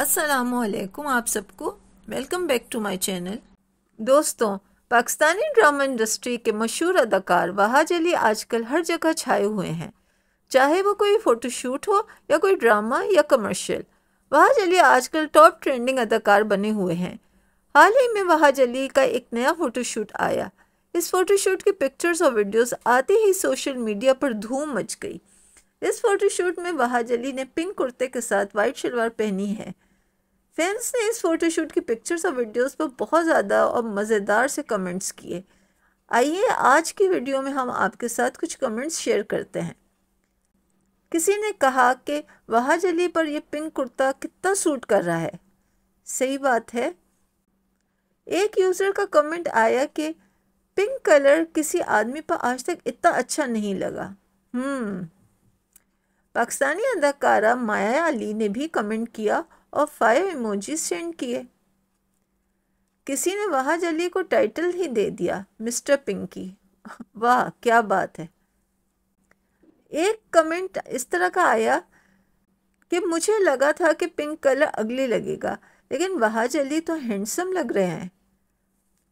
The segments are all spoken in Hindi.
असलकुम आप सबको welcome back to my channel दोस्तों पाकिस्तानी ड्रामा इंडस्ट्री के मशहूर अदाकार वहाज अली आजकल हर जगह छाए हुए हैं चाहे वो कोई फ़ोटोशूट हो या कोई ड्रामा या कमर्शियल वहाज अली आजकल टॉप ट्रेंडिंग अदाकार बने हुए हैं हाल ही में वहाज अली का एक नया फ़ोटोशूट आया इस फ़ोटोशूट की पिक्चर्स और वीडियोस आते ही सोशल मीडिया पर धूम मच गई इस फ़ोटोशूट में वहाज अली ने पिंक कुर्ते के साथ वाइट शलवार पहनी है फैंस ने इस फ़ोटोशूट की पिक्चर्स और वीडियोस पर बहुत ज़्यादा और मज़ेदार से कमेंट्स किए आइए आज की वीडियो में हम आपके साथ कुछ कमेंट्स शेयर करते हैं किसी ने कहा कि वहाज अली पर यह पिंक कुर्ता कितना सूट कर रहा है सही बात है एक यूज़र का कमेंट आया कि पिंक कलर किसी आदमी पर आज तक इतना अच्छा नहीं लगा हम्म। पाकिस्तानी अदाकारा माया अली ने भी कमेंट किया और फाइव इमोजी सेंड किए किसी ने वहाज अली को टाइटल ही दे दिया मिस्टर पिंकी वाह क्या बात है एक कमेंट इस तरह का आया कि मुझे लगा था कि पिंक कलर अगली लगेगा लेकिन वहाज अली तो हैंडसम लग रहे हैं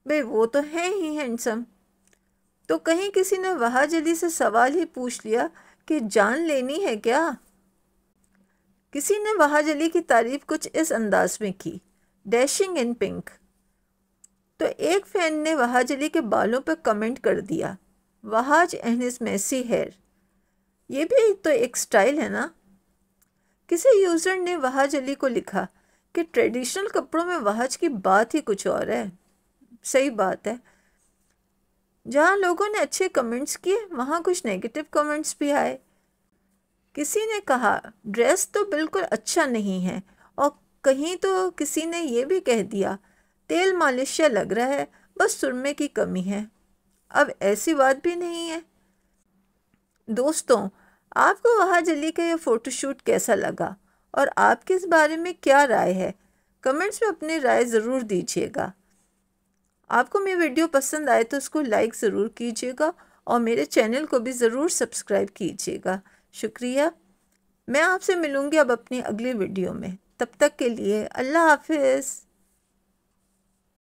भाई वो तो है ही हैंडसम तो कहीं किसी ने वहाज अली से सवाल ही पूछ लिया कि जान लेनी है क्या किसी ने वहाज अली की तारीफ कुछ इस अंदाज में की डैशिंग इन पिंक तो एक फ़ैन ने वहाज अली के बालों पर कमेंट कर दिया वहाज एहनिस मैसी हेयर ये भी तो एक स्टाइल है ना किसी यूज़र ने वहाज अली को लिखा कि ट्रेडिशनल कपड़ों में वहाज की बात ही कुछ और है सही बात है जहाँ लोगों ने अच्छे कमेंट्स किए वहाँ कुछ नेगेटिव कमेंट्स भी आए किसी ने कहा ड्रेस तो बिल्कुल अच्छा नहीं है और कहीं तो किसी ने ये भी कह दिया तेल मालिश से लग रहा है बस सुरमे की कमी है अब ऐसी बात भी नहीं है दोस्तों आपको वहाँ जली का यह फ़ोटोशूट कैसा लगा और आपके इस बारे में क्या राय है कमेंट्स में अपनी राय ज़रूर दीजिएगा आपको मेरी वीडियो पसंद आए तो उसको लाइक ज़रूर कीजिएगा और मेरे चैनल को भी ज़रूर सब्सक्राइब कीजिएगा शुक्रिया मैं आपसे मिलूँगी अब अपनी अगली वीडियो में तब तक के लिए अल्लाह हाफिज़